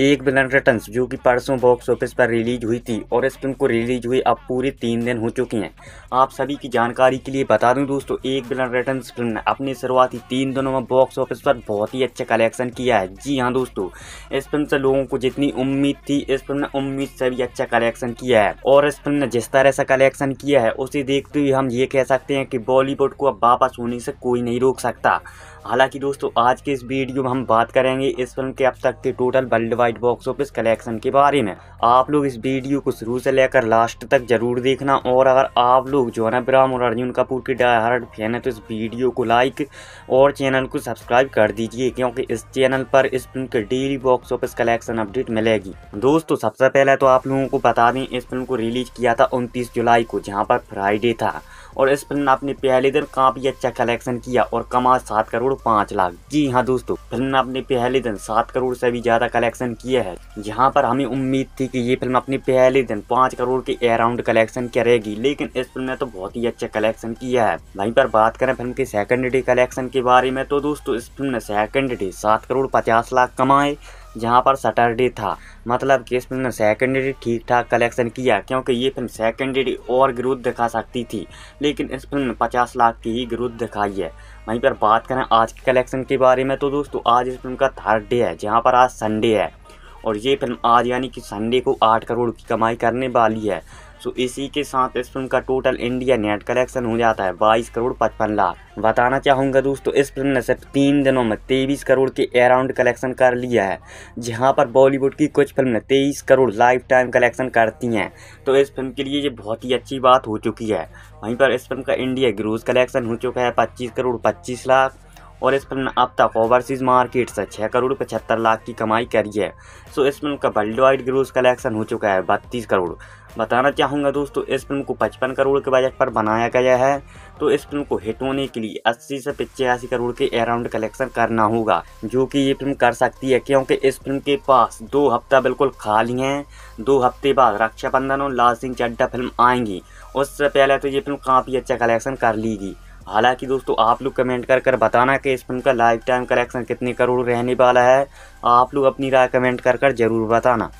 एक billion returns जो कि परसों बॉक्स ऑफिस पर रिलीज हुई थी और इस फिल्म को रिलीज हुई अब पूरे तीन दिन हो चुकी हैं आप सभी की जानकारी के लिए बता दूं दोस्तों एक बिलियन रिटर्न्स फिल्म ने अपने शुरुआती तीन दिनों में बॉक्स ऑफिस पर बहुत ही अच्छा कलेक्शन किया है जी हाँ दोस्तों इस फिल्म से लोगों को जितनी उम्मीद थी इस फिल्म ने उम्मीद से भी अच्छा कलेक्शन किया है और इस फिल्म ने जिस तरह से कलेक्शन किया है उसे देखते हुए हम ये कह सकते हैं कि बॉलीवुड को अब वापस होने से कोई नहीं रोक सकता हालांकि दोस्तों आज के इस वीडियो में हम बात करेंगे इस फिल्म के अब तक के total worldwide box office collection के बारे में आप लोग इस वीडियो को शुरू से लेकर लास्ट तक जरूर देखना और अगर आप लोग जोना ब्राम और अर्जुन कपूर की डाई फैन है तो इस वीडियो को लाइक और चैनल को सब्सक्राइब कर दीजिए क्योंकि इस चैनल पर इस फिल्म के daily box office collection update मिलेगी दोस्तों सबसे पहले तो आप लोगों को बता दें इस फिल्म को रिलीज किया था उनतीस जुलाई को जहाँ पर फ्राइडे था और इस फिल्म ने अपने पहले दिन काफ़ी अच्छा कलेक्शन किया और कमा सात करोड़ पांच लाख जी हाँ दोस्तों फिल्म ने अपने पहले दिन सात करोड़ से भी ज़्यादा कलेक्शन कलेक्शन किया है यहाँ पर हमें उम्मीद थी कि ये फिल्म अपने पहले दिन पाँच करोड़ के अराउंड कलेक्शन करेगी लेकिन इस फिल्म ने तो बहुत ही अच्छा कलेक्शन किया है वहीं पर बात करें फिल्म के सेकंड डे कलेक्शन के बारे में तो दोस्तों इस फिल्म ने सेकंड डे सात करोड़ पचास लाख कमाए जहाँ पर सैटरडे था मतलब कि इस फिल्म ने सेकेंड डे ठीक ठाक कलेक्शन किया क्योंकि ये फिल्म सेकेंड डे और ग्रोथ दिखा सकती थी लेकिन इस फिल्म ने पचास लाख की ही ग्रोथ दिखाई है वहीं पर बात करें आज के कलेक्शन के बारे में तो दोस्तों आज इस फिल्म का थर्ड डे है जहाँ पर आज संडे है और ये फिल्म आज यानी कि संडे को आठ करोड़ की कमाई करने वाली है सो इसी के साथ इस फिल्म का टोटल इंडिया नेट कलेक्शन हो जाता है बाईस करोड़ पचपन लाख बताना चाहूँगा दोस्तों इस फिल्म ने सिर्फ तीन दिनों में तेईस करोड़ के अराउंड कलेक्शन कर लिया है जहाँ पर बॉलीवुड की कुछ फिल्म तेईस करोड़ लाइफ टाइम कलेक्शन करती हैं तो इस फिल्म के लिए ये बहुत ही अच्छी बात हो चुकी है वहीं पर इस फिल्म का इंडिया ग्रोज कलेक्शन हो चुका है पच्चीस करोड़ पच्चीस लाख और इस फिल्म ने अब तक ओवरसीज़ मार्केट से छः करोड़ पचहत्तर लाख की कमाई करी है सो इस फिल्म का वर्ल्ड वाइड ग्रोस कलेक्शन हो चुका है बत्तीस करोड़ बताना चाहूँगा दोस्तों इस फिल्म को पचपन करोड़ के बजट पर बनाया गया है तो इस फिल्म को हिट होने के लिए 80 से पिचासी करोड़ के अराउंड कलेक्शन करना होगा जो कि ये फिल्म कर सकती है क्योंकि इस फिल्म के पास दो हफ्ता बिल्कुल खाली हैं दो हफ्ते बाद रक्षाबंधन और लाल सिंह चड्डा फिल्म आएंगी उससे पहले तो ये फिल्म काफ़ी अच्छा कलेक्शन कर लीगी हालांकि दोस्तों आप लोग कमेंट कर कर बताना कि इस फिल्म का लाइफ टाइम कलेक्शन कितने करोड़ रहने वाला है आप लोग अपनी राय कमेंट कर कर ज़रूर बताना